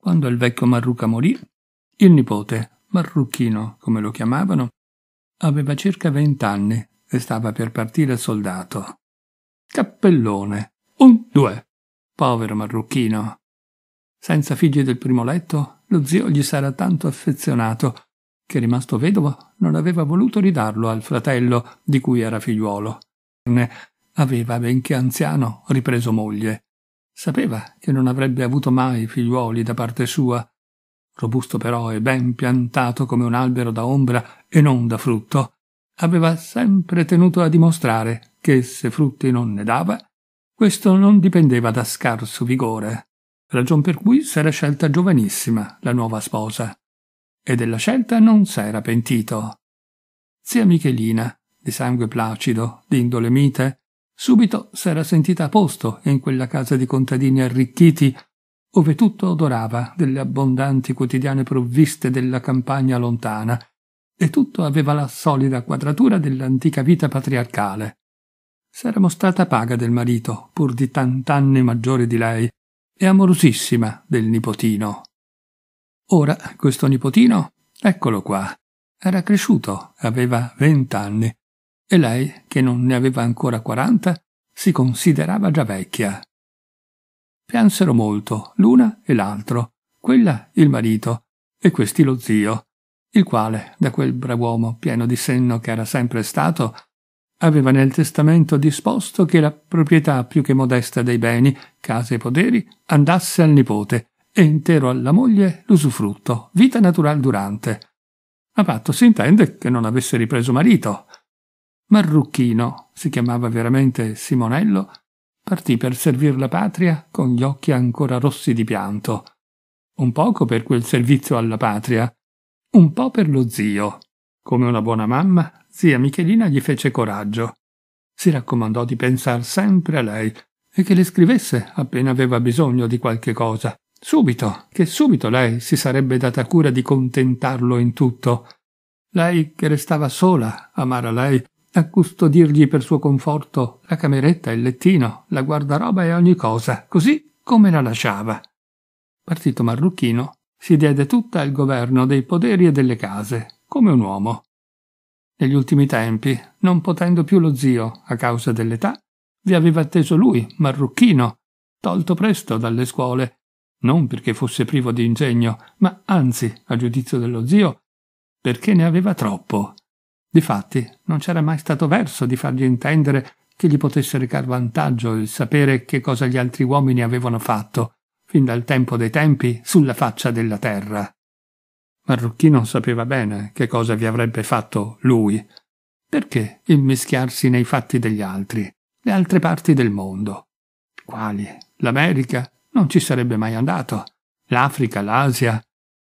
Quando il vecchio Marruca morì, il nipote, Marrucchino come lo chiamavano, aveva circa vent'anni e stava per partire soldato. Cappellone. Un, due. Povero Marrucchino. Senza figli del primo letto, lo zio gli sarà tanto affezionato che, rimasto vedovo, non aveva voluto ridarlo al fratello di cui era figliuolo. Aveva, benché anziano, ripreso moglie Sapeva che non avrebbe avuto mai figliuoli da parte sua, robusto però e ben piantato come un albero da ombra e non da frutto, aveva sempre tenuto a dimostrare che se frutti non ne dava, questo non dipendeva da scarso vigore, ragion per cui s'era scelta giovanissima la nuova sposa, e della scelta non s'era pentito. Zia Michelina, di sangue placido, d'indole mite, Subito s'era sentita a posto in quella casa di contadini arricchiti, ove tutto odorava delle abbondanti quotidiane provviste della campagna lontana, e tutto aveva la solida quadratura dell'antica vita patriarcale. S'era mostrata paga del marito, pur di tant'anni maggiore di lei, e amorosissima del nipotino. Ora questo nipotino, eccolo qua, era cresciuto, aveva vent'anni, e lei, che non ne aveva ancora quaranta, si considerava già vecchia. Piansero molto l'una e l'altro, quella il marito e questi lo zio, il quale, da quel brav'uomo pieno di senno che era sempre stato, aveva nel testamento disposto che la proprietà più che modesta dei beni, case e poderi, andasse al nipote e intero alla moglie l'usufrutto, vita natural durante. A patto si intende che non avesse ripreso marito, Marrucchino, si chiamava veramente Simonello, partì per servir la patria con gli occhi ancora rossi di pianto. Un poco per quel servizio alla patria, un po' per lo zio. Come una buona mamma, zia Michelina gli fece coraggio. Si raccomandò di pensar sempre a lei e che le scrivesse appena aveva bisogno di qualche cosa. Subito, che subito lei si sarebbe data cura di contentarlo in tutto. Lei che restava sola, amara lei, a custodirgli per suo conforto la cameretta, il lettino, la guardaroba e ogni cosa, così come la lasciava. Partito Marruchino, si diede tutta al governo dei poderi e delle case, come un uomo. Negli ultimi tempi, non potendo più lo zio, a causa dell'età, vi aveva atteso lui, Marruchino, tolto presto dalle scuole, non perché fosse privo di ingegno, ma anzi, a giudizio dello zio, perché ne aveva troppo Difatti, non c'era mai stato verso di fargli intendere che gli potesse recar vantaggio il sapere che cosa gli altri uomini avevano fatto, fin dal tempo dei tempi, sulla faccia della terra. Marruchino sapeva bene che cosa vi avrebbe fatto lui. Perché immischiarsi nei fatti degli altri, le altre parti del mondo? Quali? L'America? Non ci sarebbe mai andato. L'Africa, l'Asia,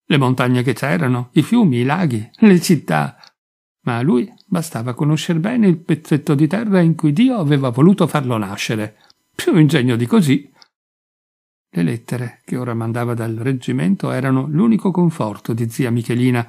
le montagne che c'erano, i fiumi, i laghi, le città, ma a lui bastava conoscer bene il pezzetto di terra in cui Dio aveva voluto farlo nascere. Più ingegno di così. Le lettere che ora mandava dal reggimento erano l'unico conforto di zia Michelina,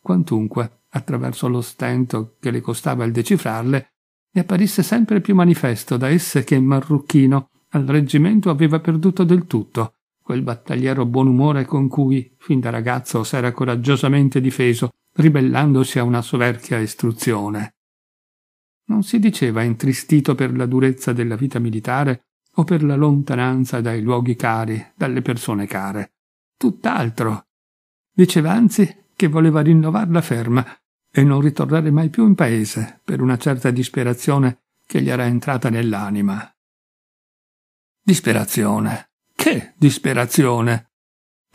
quantunque, attraverso lo stento che le costava il decifrarle, ne apparisse sempre più manifesto da esse che Marrucchino al reggimento aveva perduto del tutto quel battagliero buon umore con cui, fin da ragazzo, s'era coraggiosamente difeso ribellandosi a una soverchia istruzione. Non si diceva intristito per la durezza della vita militare o per la lontananza dai luoghi cari, dalle persone care. Tutt'altro. Diceva anzi che voleva rinnovar la ferma e non ritornare mai più in paese per una certa disperazione che gli era entrata nell'anima. Disperazione. Che disperazione!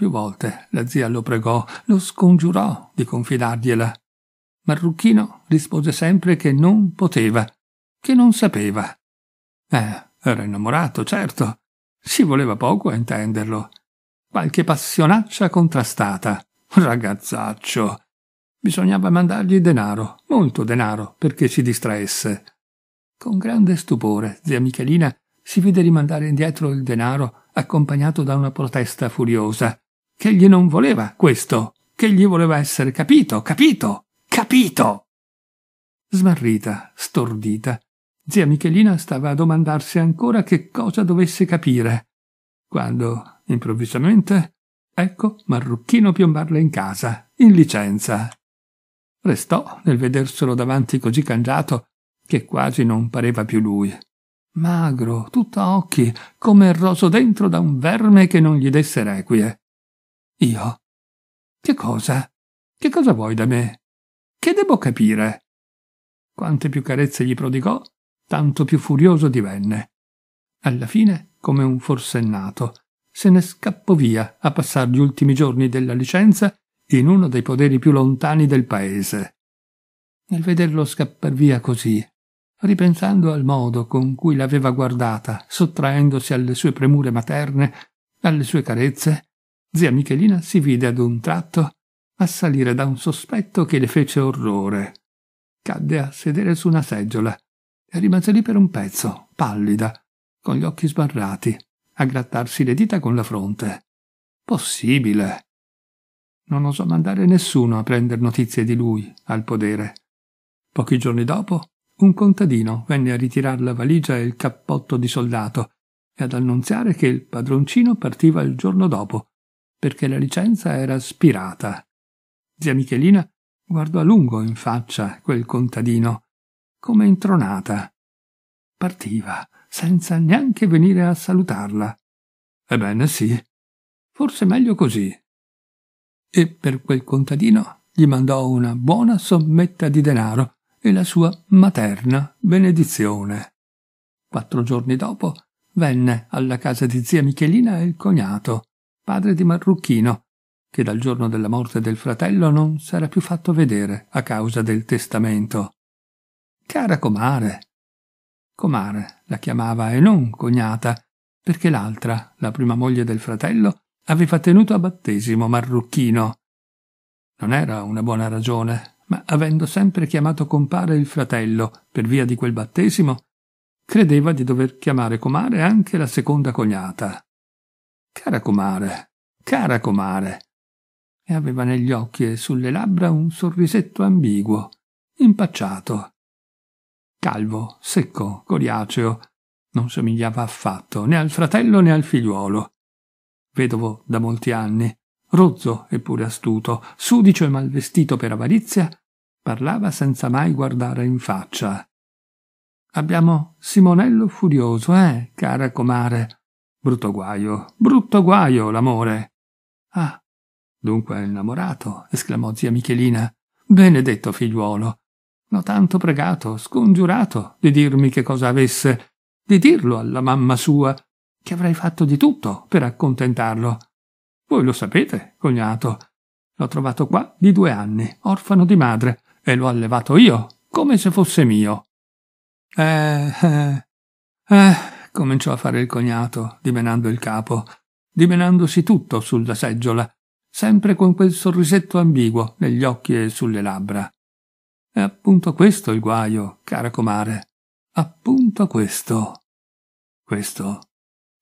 Più volte la zia lo pregò, lo scongiurò di confidargliela. Marruchino rispose sempre che non poteva, che non sapeva. Eh, era innamorato, certo. Ci voleva poco a intenderlo. Qualche passionaccia contrastata. Ragazzaccio. Bisognava mandargli denaro, molto denaro, perché si distraesse. Con grande stupore, zia Michelina si vide rimandare indietro il denaro accompagnato da una protesta furiosa che egli non voleva questo, che egli voleva essere capito, capito, capito. Smarrita, stordita, zia Michelina stava a domandarsi ancora che cosa dovesse capire, quando, improvvisamente, ecco Marrucchino piombarle in casa, in licenza. Restò nel vederselo davanti così cangiato che quasi non pareva più lui. Magro, tutto a occhi, come roso dentro da un verme che non gli desse requie. Io? Che cosa? Che cosa vuoi da me? Che devo capire? Quante più carezze gli prodigò, tanto più furioso divenne. Alla fine, come un forsennato, se ne scappò via a passare gli ultimi giorni della licenza in uno dei poderi più lontani del paese. Nel vederlo scappar via così, ripensando al modo con cui l'aveva guardata, sottraendosi alle sue premure materne, alle sue carezze, Zia Michelina si vide ad un tratto assalire da un sospetto che le fece orrore. Cadde a sedere su una seggiola e rimase lì per un pezzo, pallida, con gli occhi sbarrati, a grattarsi le dita con la fronte. Possibile. Non osò mandare nessuno a prender notizie di lui al podere. Pochi giorni dopo, un contadino venne a ritirare la valigia e il cappotto di soldato e ad annunziare che il padroncino partiva il giorno dopo perché la licenza era spirata. Zia Michelina guardò a lungo in faccia quel contadino, come intronata. Partiva, senza neanche venire a salutarla. Ebbene sì, forse meglio così. E per quel contadino gli mandò una buona sommetta di denaro e la sua materna benedizione. Quattro giorni dopo venne alla casa di zia Michelina il cognato, padre di Marrucchino, che dal giorno della morte del fratello non s'era più fatto vedere a causa del testamento. Cara comare. Comare la chiamava e non cognata, perché l'altra, la prima moglie del fratello, aveva tenuto a battesimo Marrucchino. Non era una buona ragione, ma avendo sempre chiamato compare il fratello per via di quel battesimo, credeva di dover chiamare comare anche la seconda cognata. Cara comare, cara comare. E aveva negli occhi e sulle labbra un sorrisetto ambiguo, impacciato. Calvo, secco, coriaceo, non somigliava affatto né al fratello né al figliuolo. Vedovo da molti anni, rozzo eppure astuto, sudicio e malvestito per avarizia, parlava senza mai guardare in faccia. Abbiamo Simonello furioso, eh, cara comare? Brutto guaio, brutto guaio l'amore. Ah, dunque è innamorato, esclamò zia Michelina. Benedetto figliuolo. L'ho tanto pregato, scongiurato, di dirmi che cosa avesse, di dirlo alla mamma sua, che avrei fatto di tutto per accontentarlo. Voi lo sapete, cognato. L'ho trovato qua di due anni, orfano di madre, e l'ho allevato io, come se fosse mio. Eh, eh, eh, cominciò a fare il cognato, dimenando il capo, dimenandosi tutto sulla seggiola, sempre con quel sorrisetto ambiguo negli occhi e sulle labbra. È appunto questo il guaio, cara comare. Appunto questo. Questo.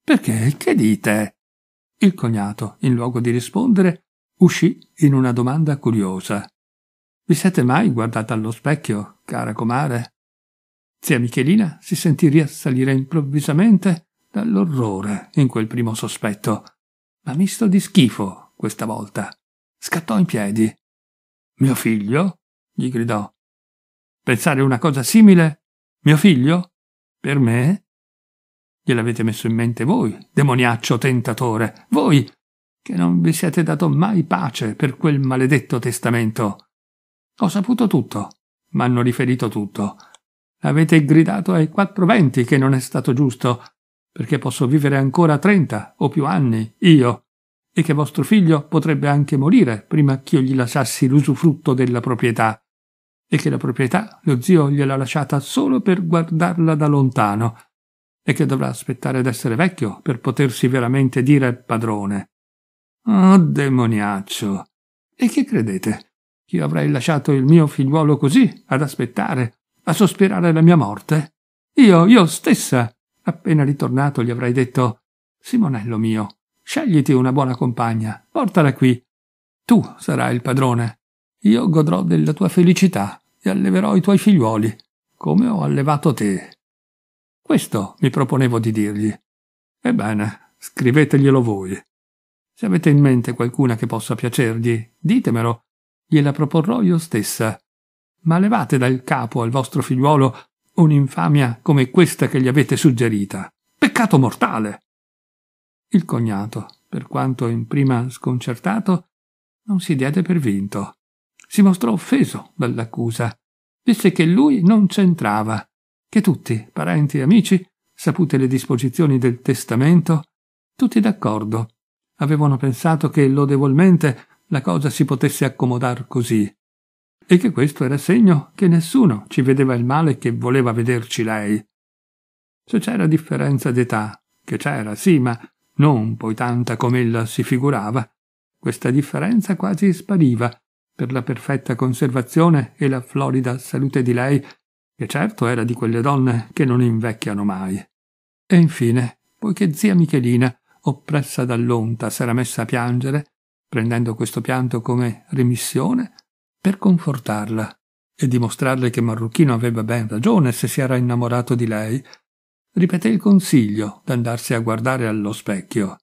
Perché? Che dite? Il cognato, in luogo di rispondere, uscì in una domanda curiosa. Vi siete mai guardata allo specchio, cara comare? Zia Michelina si sentì riassalire improvvisamente dall'orrore in quel primo sospetto, ma misto di schifo questa volta. Scattò in piedi. Mio figlio? gli gridò. Pensare una cosa simile? Mio figlio? Per me? Gliel'avete messo in mente voi, demoniaccio tentatore, voi che non vi siete dato mai pace per quel maledetto testamento. Ho saputo tutto, m'hanno riferito tutto, Avete gridato ai quattro venti che non è stato giusto, perché posso vivere ancora trenta o più anni, io, e che vostro figlio potrebbe anche morire prima che io gli lasciassi l'usufrutto della proprietà, e che la proprietà lo zio gliel'ha lasciata solo per guardarla da lontano, e che dovrà aspettare d'essere vecchio per potersi veramente dire padrone. Oh, demoniaccio! E che credete? Che io avrei lasciato il mio figliuolo così, ad aspettare, a sospirare la mia morte. Io, io stessa, appena ritornato, gli avrei detto Simonello mio, scegliti una buona compagna, portala qui. Tu sarai il padrone. Io godrò della tua felicità e alleverò i tuoi figliuoli, come ho allevato te. Questo mi proponevo di dirgli. Ebbene, scriveteglielo voi. Se avete in mente qualcuna che possa piacergli, ditemelo, gliela proporrò io stessa ma levate dal capo al vostro figliuolo un'infamia come questa che gli avete suggerita. Peccato mortale. Il cognato, per quanto in prima sconcertato, non si diede per vinto. Si mostrò offeso dall'accusa. Disse che lui non c'entrava, che tutti, parenti e amici, sapute le disposizioni del testamento, tutti d'accordo, avevano pensato che lodevolmente la cosa si potesse accomodar così e che questo era segno che nessuno ci vedeva il male che voleva vederci lei. Se c'era differenza d'età, che c'era, sì, ma non poi tanta come ella si figurava, questa differenza quasi spariva per la perfetta conservazione e la florida salute di lei, che certo era di quelle donne che non invecchiano mai. E infine, poiché zia Michelina, oppressa dall'onta, s'era messa a piangere, prendendo questo pianto come remissione, per confortarla e dimostrarle che Marruchino aveva ben ragione se si era innamorato di lei, ripeté il consiglio d'andarsi a guardare allo specchio.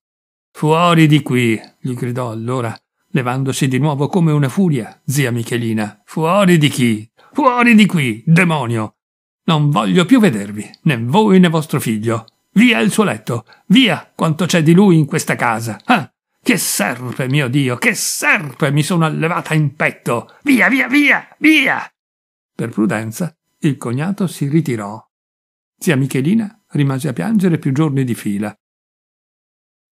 Fuori di qui! gli gridò allora, levandosi di nuovo come una furia, zia Michelina. Fuori di chi? Fuori di qui, demonio! Non voglio più vedervi, né voi né vostro figlio. Via il suo letto, via quanto c'è di lui in questa casa. Ah! Che serpe, mio Dio, che serpe mi sono allevata in petto! Via, via, via, via! Per prudenza, il cognato si ritirò. Zia Michelina rimase a piangere più giorni di fila.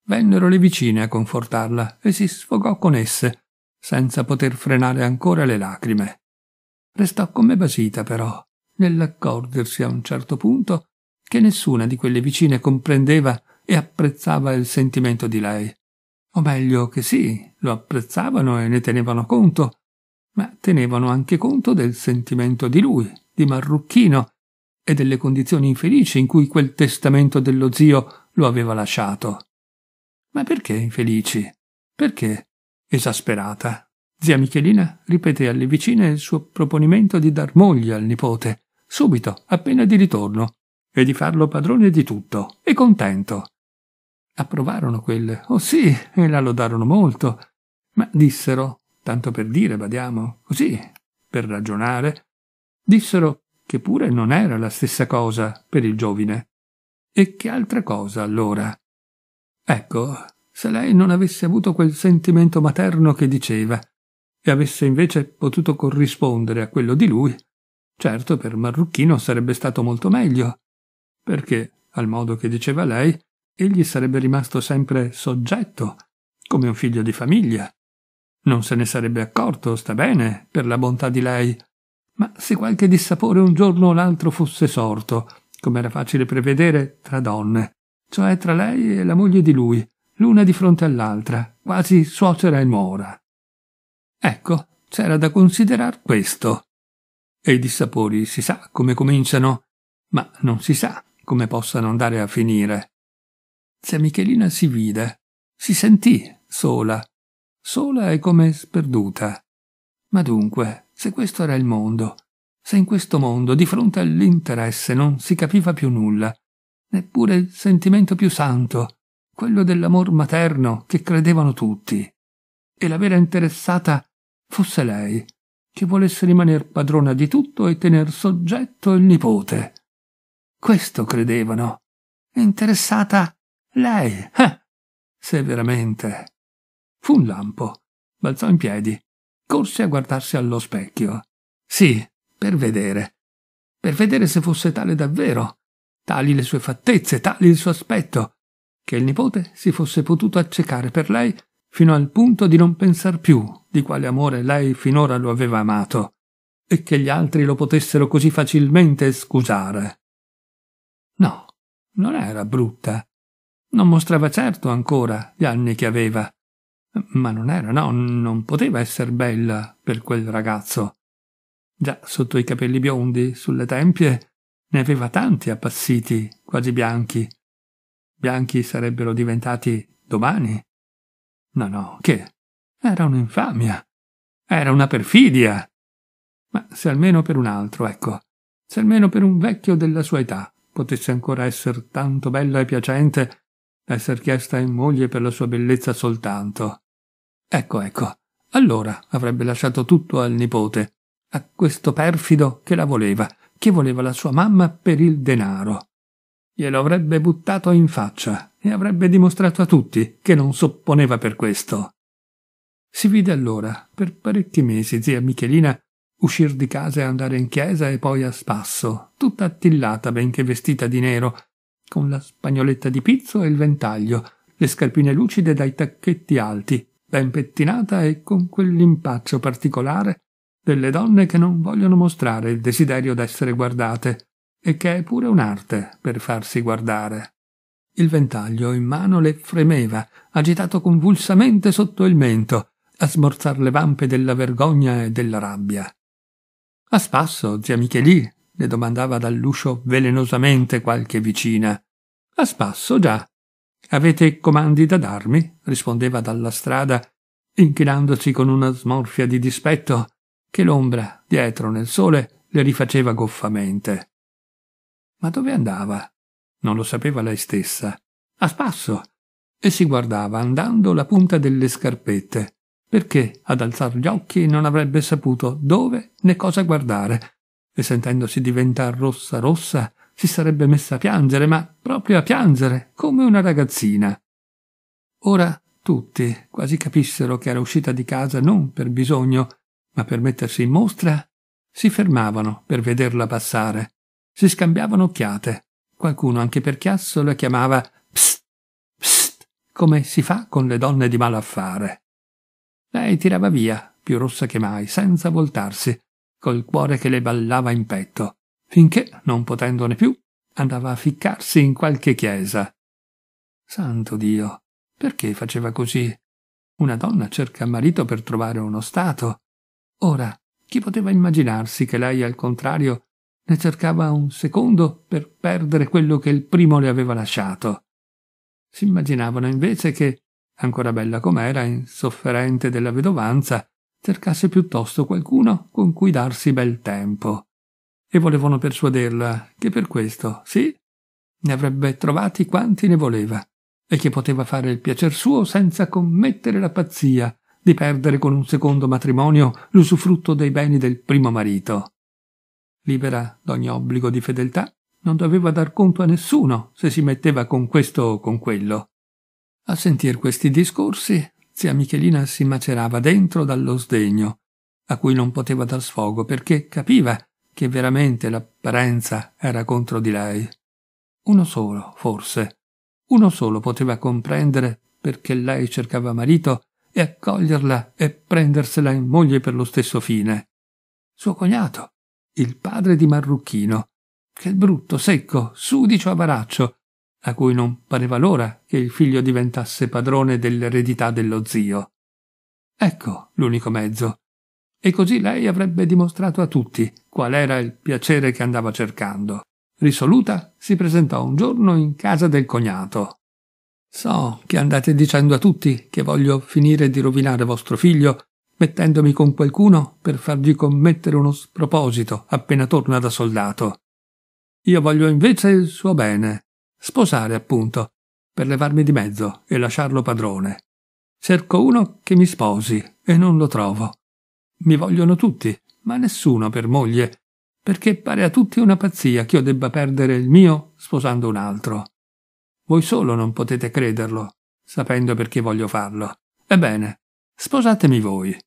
Vennero le vicine a confortarla e si sfogò con esse, senza poter frenare ancora le lacrime. Restò come basita, però, nell'accorgersi a un certo punto che nessuna di quelle vicine comprendeva e apprezzava il sentimento di lei o meglio che sì, lo apprezzavano e ne tenevano conto, ma tenevano anche conto del sentimento di lui, di Marrucchino, e delle condizioni infelici in cui quel testamento dello zio lo aveva lasciato. Ma perché infelici? Perché? Esasperata, zia Michelina ripeté alle vicine il suo proponimento di dar moglie al nipote, subito, appena di ritorno, e di farlo padrone di tutto, e contento. Approvarono quelle. oh sì e la lodarono molto, ma dissero, tanto per dire, badiamo, così, per ragionare, dissero che pure non era la stessa cosa per il giovine. E che altra cosa allora? Ecco, se lei non avesse avuto quel sentimento materno che diceva, e avesse invece potuto corrispondere a quello di lui, certo per Marruchino sarebbe stato molto meglio, perché, al modo che diceva lei, egli sarebbe rimasto sempre soggetto, come un figlio di famiglia. Non se ne sarebbe accorto, sta bene, per la bontà di lei, ma se qualche dissapore un giorno o l'altro fosse sorto, come era facile prevedere, tra donne, cioè tra lei e la moglie di lui, l'una di fronte all'altra, quasi suocera e nuora. Ecco, c'era da considerar questo. E i dissapori si sa come cominciano, ma non si sa come possano andare a finire. Zia Michelina si vide, si sentì sola, sola e come sperduta. Ma dunque, se questo era il mondo, se in questo mondo, di fronte all'interesse, non si capiva più nulla, neppure il sentimento più santo, quello dell'amor materno che credevano tutti. E la vera interessata fosse lei, che volesse rimaner padrona di tutto e tener soggetto il nipote. Questo credevano. Interessata lei, eh, se veramente... Fu un lampo. Balzò in piedi. Corse a guardarsi allo specchio. Sì, per vedere. Per vedere se fosse tale davvero. Tali le sue fattezze, tali il suo aspetto. Che il nipote si fosse potuto accecare per lei fino al punto di non pensar più di quale amore lei finora lo aveva amato e che gli altri lo potessero così facilmente scusare. No, non era brutta. Non mostrava certo ancora gli anni che aveva, ma non era, no, non poteva esser bella per quel ragazzo. Già sotto i capelli biondi, sulle tempie, ne aveva tanti appassiti, quasi bianchi. Bianchi sarebbero diventati domani. No, no, che? Era un'infamia. Era una perfidia. Ma se almeno per un altro, ecco, se almeno per un vecchio della sua età potesse ancora essere tanto bella e piacente d'esser chiesta in moglie per la sua bellezza soltanto. Ecco, ecco, allora avrebbe lasciato tutto al nipote, a questo perfido che la voleva, che voleva la sua mamma per il denaro. Glielo avrebbe buttato in faccia e avrebbe dimostrato a tutti che non s'opponeva per questo. Si vide allora, per parecchi mesi, zia Michelina uscir di casa e andare in chiesa e poi a spasso, tutta attillata benché vestita di nero, con la spagnoletta di pizzo e il ventaglio, le scarpine lucide dai tacchetti alti, ben pettinata e con quell'impaccio particolare delle donne che non vogliono mostrare il desiderio d'essere guardate, e che è pure un'arte per farsi guardare. Il ventaglio in mano le fremeva, agitato convulsamente sotto il mento, a smorzar le vampe della vergogna e della rabbia. A spasso, zia Michelì, le domandava dall'uscio velenosamente qualche vicina. A spasso, già. Avete comandi da darmi? rispondeva dalla strada, inchinandosi con una smorfia di dispetto che l'ombra, dietro nel sole, le rifaceva goffamente. Ma dove andava? Non lo sapeva lei stessa. A spasso. E si guardava andando la punta delle scarpette, perché ad alzar gli occhi non avrebbe saputo dove né cosa guardare, e sentendosi diventar rossa rossa si sarebbe messa a piangere, ma proprio a piangere, come una ragazzina. Ora tutti quasi capissero che era uscita di casa non per bisogno, ma per mettersi in mostra, si fermavano per vederla passare, si scambiavano occhiate. Qualcuno anche per chiasso la chiamava psst, psst, come si fa con le donne di malaffare. Lei tirava via, più rossa che mai, senza voltarsi, col cuore che le ballava in petto, finché, non potendone più, andava a ficcarsi in qualche chiesa. Santo Dio, perché faceva così? Una donna cerca marito per trovare uno stato. Ora, chi poteva immaginarsi che lei, al contrario, ne cercava un secondo per perdere quello che il primo le aveva lasciato? Si immaginavano invece che, ancora bella com'era, insofferente della vedovanza, cercasse piuttosto qualcuno con cui darsi bel tempo. E volevano persuaderla che per questo, sì, ne avrebbe trovati quanti ne voleva, e che poteva fare il piacer suo senza commettere la pazzia di perdere con un secondo matrimonio l'usufrutto dei beni del primo marito. Libera d'ogni obbligo di fedeltà, non doveva dar conto a nessuno se si metteva con questo o con quello. A sentir questi discorsi, zia Michelina si macerava dentro dallo sdegno, a cui non poteva dar sfogo, perché capiva che veramente l'apparenza era contro di lei. Uno solo, forse, uno solo poteva comprendere perché lei cercava marito e accoglierla e prendersela in moglie per lo stesso fine. Suo cognato, il padre di Marrucchino, quel brutto, secco, sudicio avaraccio, a cui non pareva l'ora che il figlio diventasse padrone dell'eredità dello zio. Ecco l'unico mezzo. E così lei avrebbe dimostrato a tutti qual era il piacere che andava cercando. Risoluta, si presentò un giorno in casa del cognato. So che andate dicendo a tutti che voglio finire di rovinare vostro figlio mettendomi con qualcuno per fargli commettere uno sproposito appena torna da soldato. Io voglio invece il suo bene Sposare, appunto, per levarmi di mezzo e lasciarlo padrone. Cerco uno che mi sposi e non lo trovo. Mi vogliono tutti, ma nessuno per moglie, perché pare a tutti una pazzia che io debba perdere il mio sposando un altro. Voi solo non potete crederlo, sapendo perché voglio farlo. Ebbene, sposatemi voi.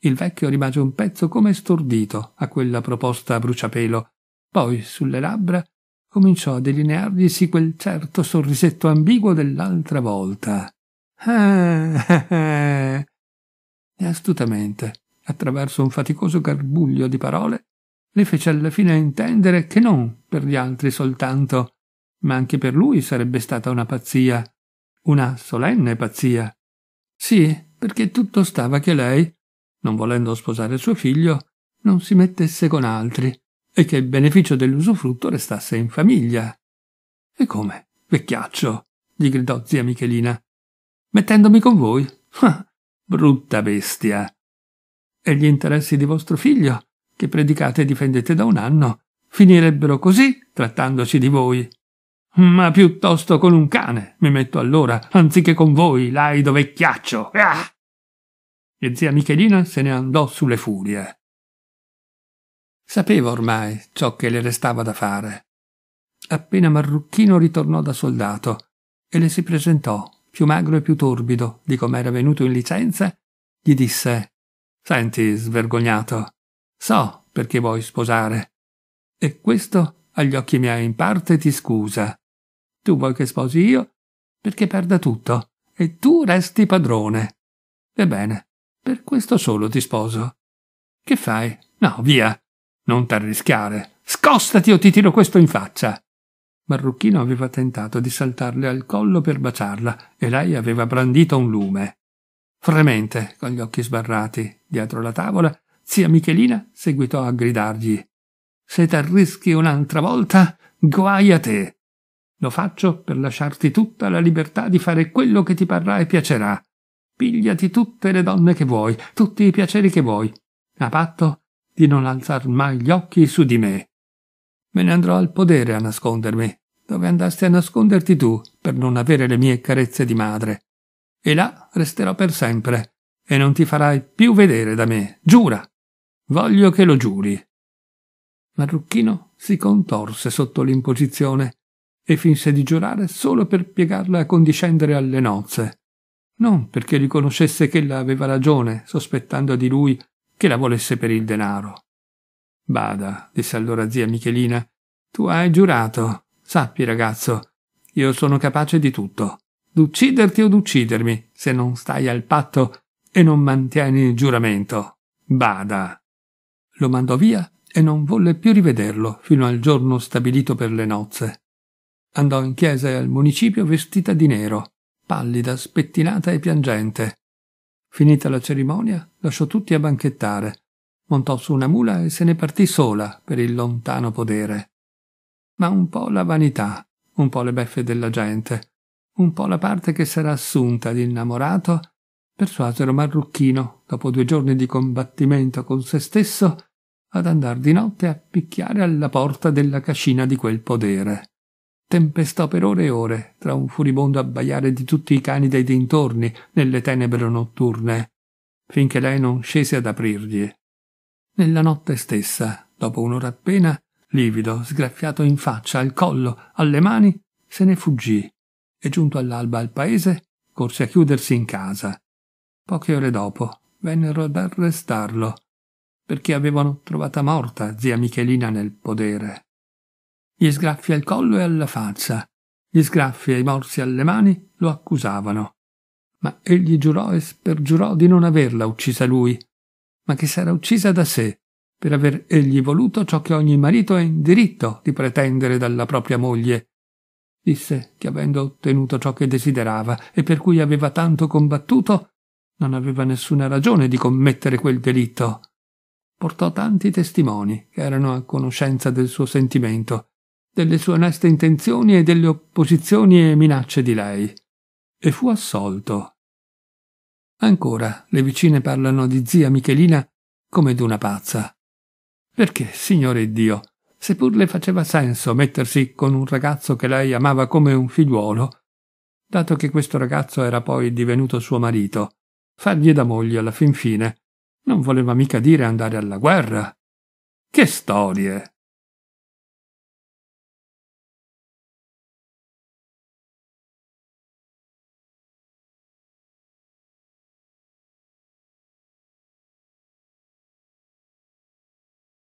Il vecchio rimase un pezzo come stordito a quella proposta a bruciapelo, poi sulle labbra cominciò a delinearglisi quel certo sorrisetto ambiguo dell'altra volta. Eh, e astutamente, attraverso un faticoso garbuglio di parole, le fece alla fine intendere che non per gli altri soltanto, ma anche per lui sarebbe stata una pazzia, una solenne pazzia. Sì, perché tutto stava che lei, non volendo sposare suo figlio, non si mettesse con altri, e che il beneficio dell'usufrutto restasse in famiglia. E come? Vecchiaccio, gli gridò zia Michelina. Mettendomi con voi? Ah, brutta bestia. E gli interessi di vostro figlio, che predicate e difendete da un anno, finirebbero così trattandoci di voi. Ma piuttosto con un cane mi metto allora, anziché con voi, laido vecchiaccio. Ah! E zia Michelina se ne andò sulle furie. Sapeva ormai ciò che le restava da fare. Appena Marrucchino ritornò da soldato e le si presentò, più magro e più torbido di come era venuto in licenza, gli disse Senti, svergognato, so perché vuoi sposare. E questo agli occhi miei in parte ti scusa. Tu vuoi che sposi io perché perda tutto e tu resti padrone. Ebbene, per questo solo ti sposo. Che fai? No, via. Non t'arrischiare. Scostati o ti tiro questo in faccia. Marruchino aveva tentato di saltarle al collo per baciarla e lei aveva brandito un lume. Fremente, con gli occhi sbarrati, dietro la tavola, zia Michelina seguitò a gridargli Se t'arrischi un'altra volta, guai a te. Lo faccio per lasciarti tutta la libertà di fare quello che ti parrà e piacerà. Pigliati tutte le donne che vuoi, tutti i piaceri che vuoi, a patto di non alzar mai gli occhi su di me. Me ne andrò al podere a nascondermi, dove andasti a nasconderti tu per non avere le mie carezze di madre. E là resterò per sempre, e non ti farai più vedere da me, giura. Voglio che lo giuri. Marrucchino si contorse sotto l'imposizione e finse di giurare solo per piegarla a condiscendere alle nozze, non perché riconoscesse che ella aveva ragione, sospettando di lui che la volesse per il denaro. Bada, disse allora zia Michelina, tu hai giurato. Sappi, ragazzo, io sono capace di tutto, d'ucciderti o d'uccidermi, se non stai al patto e non mantieni il giuramento. Bada. Lo mandò via e non volle più rivederlo fino al giorno stabilito per le nozze. Andò in chiesa e al municipio vestita di nero, pallida, spettinata e piangente. Finita la cerimonia, lasciò tutti a banchettare, montò su una mula e se ne partì sola per il lontano podere. Ma un po' la vanità, un po' le beffe della gente, un po' la parte che s'era assunta di innamorato, persuasero Marrucchino, dopo due giorni di combattimento con se stesso, ad andar di notte a picchiare alla porta della cascina di quel podere. Tempestò per ore e ore, tra un furibondo abbaiare di tutti i cani dei dintorni, nelle tenebre notturne, finché lei non scese ad aprirgli. Nella notte stessa, dopo un'ora appena, livido, sgraffiato in faccia, al collo, alle mani, se ne fuggì e giunto all'alba al paese corse a chiudersi in casa. Poche ore dopo vennero ad arrestarlo perché avevano trovata morta zia Michelina nel podere. Gli sgraffi al collo e alla faccia, gli sgraffi e i morsi alle mani lo accusavano. Ma egli giurò e spergiurò di non averla uccisa lui, ma che s'era uccisa da sé, per aver egli voluto ciò che ogni marito è in diritto di pretendere dalla propria moglie. Disse che avendo ottenuto ciò che desiderava e per cui aveva tanto combattuto, non aveva nessuna ragione di commettere quel delitto. Portò tanti testimoni che erano a conoscenza del suo sentimento delle sue oneste intenzioni e delle opposizioni e minacce di lei, e fu assolto. Ancora le vicine parlano di zia Michelina come d'una pazza. Perché, signore Dio, seppur le faceva senso mettersi con un ragazzo che lei amava come un figliuolo, dato che questo ragazzo era poi divenuto suo marito, fargli da moglie alla fin fine, non voleva mica dire andare alla guerra. Che storie!